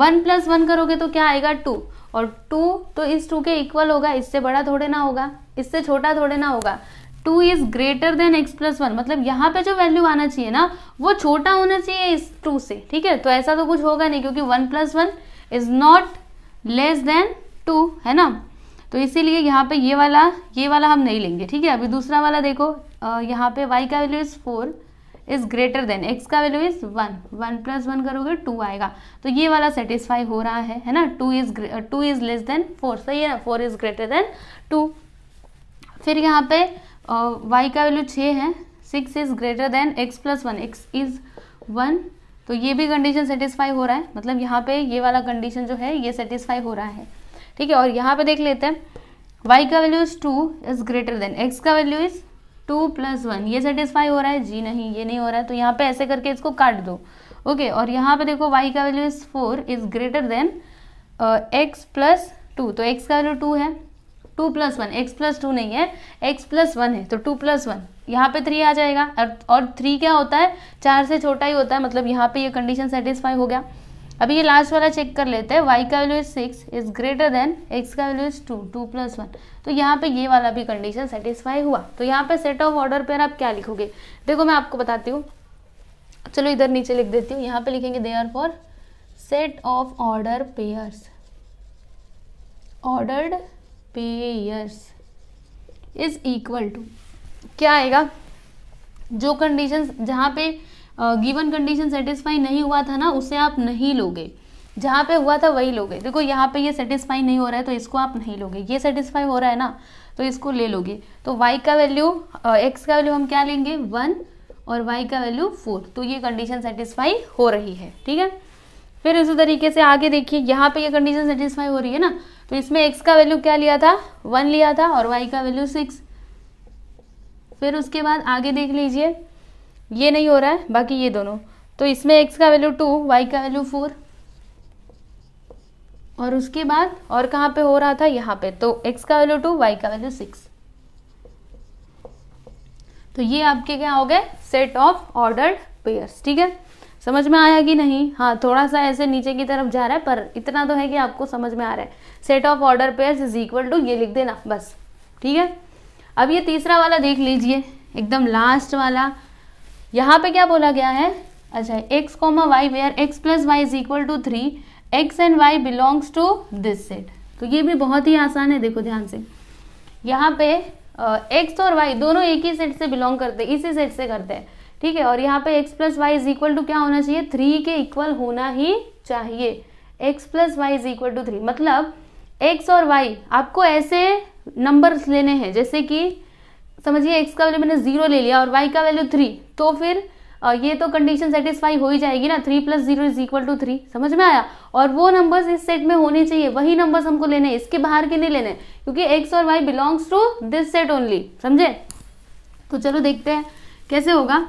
one plus one करोगे तो क्या आएगा टू और टू तो इस टू के इक्वल होगा इससे बड़ा थोड़े ना होगा इससे छोटा थोड़े ना होगा two is greater than x plus one मतलब यहाँ पे जो वैल्यू आना चाहिए ना वो छोटा होना चाहिए इस टू से ठीक है तो ऐसा तो कुछ होगा नहीं क्योंकि one plus one is not less than two है ना तो इसीलिए यहाँ पे ये वाला ये वाला हम नहीं लेंगे ठीक है अभी दूसरा वाला देखो यहाँ पे वाई का value is four is greater than x का value is one one plus one करोगे टू आएगा तो ये वाला सेटिस्फाई हो रहा है है ना two is two is less than four सही है ना four is greater than two फिर यहाँ पे वाई uh, का वैल्यू छः है six is greater than x plus one x is one तो ये भी कंडीशन सेटिस्फाई हो रहा है मतलब यहाँ पे ये वाला कंडीशन जो है ये सेटिस्फाई हो रहा है ठीक है और यहाँ पे देख लेते हैं y का value is two is greater than x का value is two plus one ये सेटिस्फाई हो रहा है जी नहीं ये नहीं हो रहा है तो यहाँ पे ऐसे करके इसको काट दो ओके okay, और यहाँ पे देखो y का value is four is greater than x plus two तो x का वैल्यू टू है two plus one x plus two नहीं है x प्लस वन है तो टू प्लस वन यहाँ पे थ्री आ जाएगा और थ्री क्या होता है चार से छोटा ही होता है मतलब यहाँ पे ये कंडीशन सेटिस्फाई हो गया अभी ये लास्ट वाला चेक कर लेते हैं वाई का value is six is greater than x का value is two two plus one तो यहाँ पे ये वाला भी कंडीशन सेटिस्फाई हुआ तो यहाँ पे सेट ऑफ ऑर्डर पर आप क्या लिखोगे देखो मैं आपको बताती हूँ चलो इधर नीचे लिख देती हूँ यहाँ पे लिखेंगे they are for set of order pairs ordered pairs is equal to क्या आएगा जो कंडीशन जहाँ पे गिवन कंडीशन सेटिस्फाई नहीं हुआ था ना उसे आप नहीं लोगे जहाँ पे हुआ था वही लोगे देखो यहाँ पे ये सेटिस्फाई नहीं हो रहा है तो इसको आप नहीं लोगे ये सेटिस्फाई हो रहा है ना तो इसको ले लोगे तो y का वैल्यू x का वैल्यू हम क्या लेंगे वन और y का वैल्यू फोर तो ये कंडीशन सेटिस्फाई हो रही है ठीक है फिर इसी तरीके से आगे देखिए यहाँ पे ये कंडीशन सेटिस्फाई हो रही है ना तो इसमें एक्स का वैल्यू क्या लिया था वन लिया था और वाई का वैल्यू सिक्स फिर उसके बाद आगे देख लीजिए ये नहीं हो रहा है बाकी ये दोनों तो इसमें एक्स का वैल्यू टू वाई का वैल्यू फोर और उसके बाद और कहाँ पे हो रहा था यहाँ पे तो x का वैल्यू टू y का वैल्यू सिक्स तो ये आपके क्या हो गए सेट ऑफ ऑर्डर पेयर्स ठीक है समझ में आया कि नहीं हाँ थोड़ा सा ऐसे नीचे की तरफ जा रहा है पर इतना तो है कि आपको समझ में आ रहा है set of order pairs is equal to ये लिख देना बस ठीक है अब ये तीसरा वाला देख लीजिए एकदम लास्ट वाला यहाँ पे क्या बोला गया है अच्छा x comma y where x plus y is equal to three x and y belongs to this set तो ये भी बहुत ही आसान है देखो ध्यान से यहाँ पे एक्स और वाई दोनों एक ही सेट से बिलोंग करते हैं इसी सेट से करते हैं ठीक है और यहाँ पे x plus y is equal to क्या होना चाहिए थ्री के इक्वल होना ही चाहिए x plus y is equal to three मतलब एक्स और वाई आपको ऐसे नंबर्स लेने हैं जैसे कि समझिए एक्स का वैल्यू मैंने जीरो ले लिया और वाई का वैल्यू थ्री तो फिर ये तो कंडीशन सेटिस्फाई हो ही जाएगी ना three plus zero is equal to three समझ में आया और वो नंबर्स इस सेट में होने चाहिए वही नंबर्स हमको लेने हैं इसके बाहर के नहीं लेने क्योंकि एक्स और y belongs to this set only समझे तो चलो देखते हैं कैसे होगा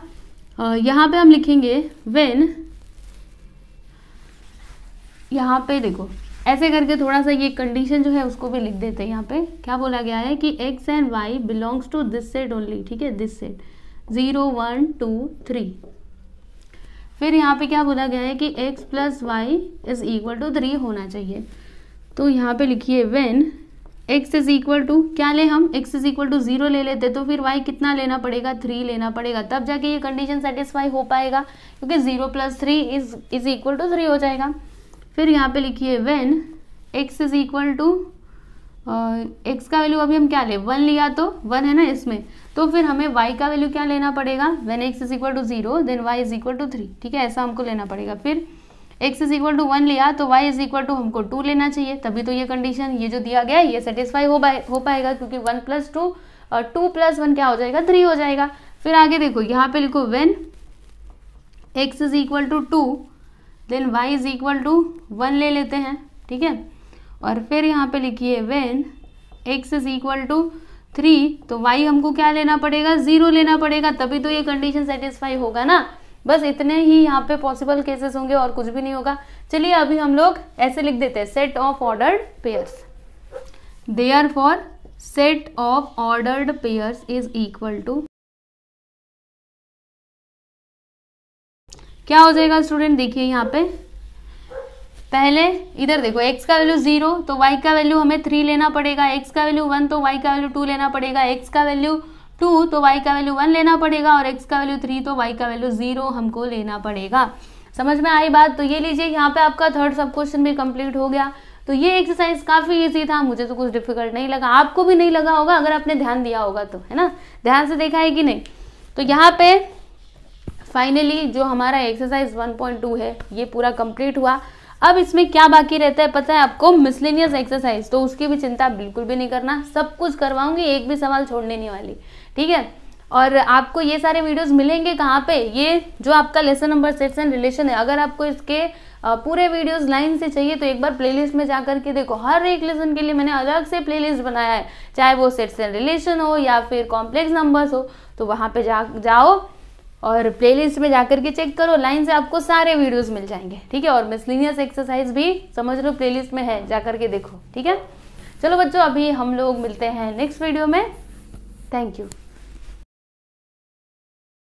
यहाँ पे हम लिखेंगे वेन यहाँ पे देखो ऐसे करके थोड़ा सा ये कंडीशन जो है उसको भी लिख देते हैं यहाँ पे क्या बोला गया है कि x and y belongs to this set only ठीक है this set zero one two three फिर यहाँ पे क्या बोला गया है कि x plus y is equal to three होना चाहिए तो यहाँ पे लिखिए when x is equal to क्या ले हम x is equal to zero ले लेते तो फिर y कितना लेना पड़ेगा थ्री लेना पड़ेगा तब जाके ये कंडीशन सेटिस्फाई हो पाएगा क्योंकि zero plus three is is equal to three हो जाएगा फिर यहाँ पे लिखिए when x is equal to x का वैल्यू अभी हम क्या ले वन लिया तो वन है ना इसमें तो फिर हमें वाई का वैल्यू क्या लेना पड़ेगा when x is equal to zero then y is equal to three ठीक है ऐसा हमको लेना पड़ेगा फिर x is equal to one लिया तो वाई इज इक्वल टू हमको टू लेना चाहिए तभी तो ये कंडीशन ये जो दिया गया है ये सेटिस्फाई हो पाए हो पाएगा क्योंकि वन प्लस टू और टू प्लस वन क्या हो जाएगा थ्री हो जाएगा फिर आगे देखो यहाँ पे लिखो when x is equal to two then y is equal to one ले लेते हैं ठीक है और फिर यहाँ पे लिखिए when x is equal to three तो वाई हमको क्या लेना पड़ेगा ज़ीरो लेना पड़ेगा तभी तो ये कंडीशन सेटिस्फाई होगा ना बस इतने ही यहाँ पे पॉसिबल केसेस होंगे और कुछ भी नहीं होगा चलिए अभी हम लोग ऐसे लिख देते हैं set of ordered pairs they are for set of ordered pairs is equal to क्या हो जाएगा स्टूडेंट देखिए यहाँ पे पहले इधर देखो x का वैल्यू जीरो तो y का वैल्यू हमें थ्री लेना पड़ेगा x का वैल्यू वन तो y का वैल्यू टू लेना पड़ेगा x का वैल्यू टू तो y का वैल्यू वन लेना पड़ेगा और x का वैल्यू थ्री तो y का वैल्यू जीरो हमको लेना पड़ेगा समझ में आई बात तो ये लीजिए यहाँ पे आपका थर्ड सब क्वेश्चन भी कंप्लीट हो गया तो ये एक्सरसाइज काफ़ी ईजी था मुझे तो कुछ डिफिकल्ट नहीं लगा आपको भी नहीं लगा होगा अगर आपने ध्यान दिया होगा तो है ना ध्यान से देखा है कि नहीं तो यहाँ पे फाइनली जो हमारा एक्सरसाइज 1.2 है ये पूरा कंप्लीट हुआ अब इसमें क्या बाकी रहता है पता है आपको मिसलिनियस एक्सरसाइज तो उसकी भी चिंता बिल्कुल भी नहीं करना सब कुछ करवाऊंगी एक भी सवाल छोड़ने नहीं वाली ठीक है और आपको ये सारे वीडियोस मिलेंगे कहाँ पे ये जो आपका lesson number sets and relation है अगर आपको इसके पूरे वीडियोस लाइन से चाहिए तो एक बार प्लेलिस्ट में जाकर के देखो हर एक लेसन के लिए मैंने अलग से प्लेलिस्ट बनाया है चाहे वो सेट्स एंड रिलेशन हो या फिर कॉम्प्लेक्स नंबर्स हो तो वहाँ पे जा जाओ और प्लेलिस्ट में जाकर के चेक करो लाइन से आपको सारे वीडियोस मिल जाएंगे ठीक है और मिसलिनियस एक्सरसाइज भी समझ लो प्लेलिस्ट में है जाकर के देखो ठीक है चलो बच्चों अभी हम लोग मिलते हैं नेक्स्ट वीडियो में थैंक यू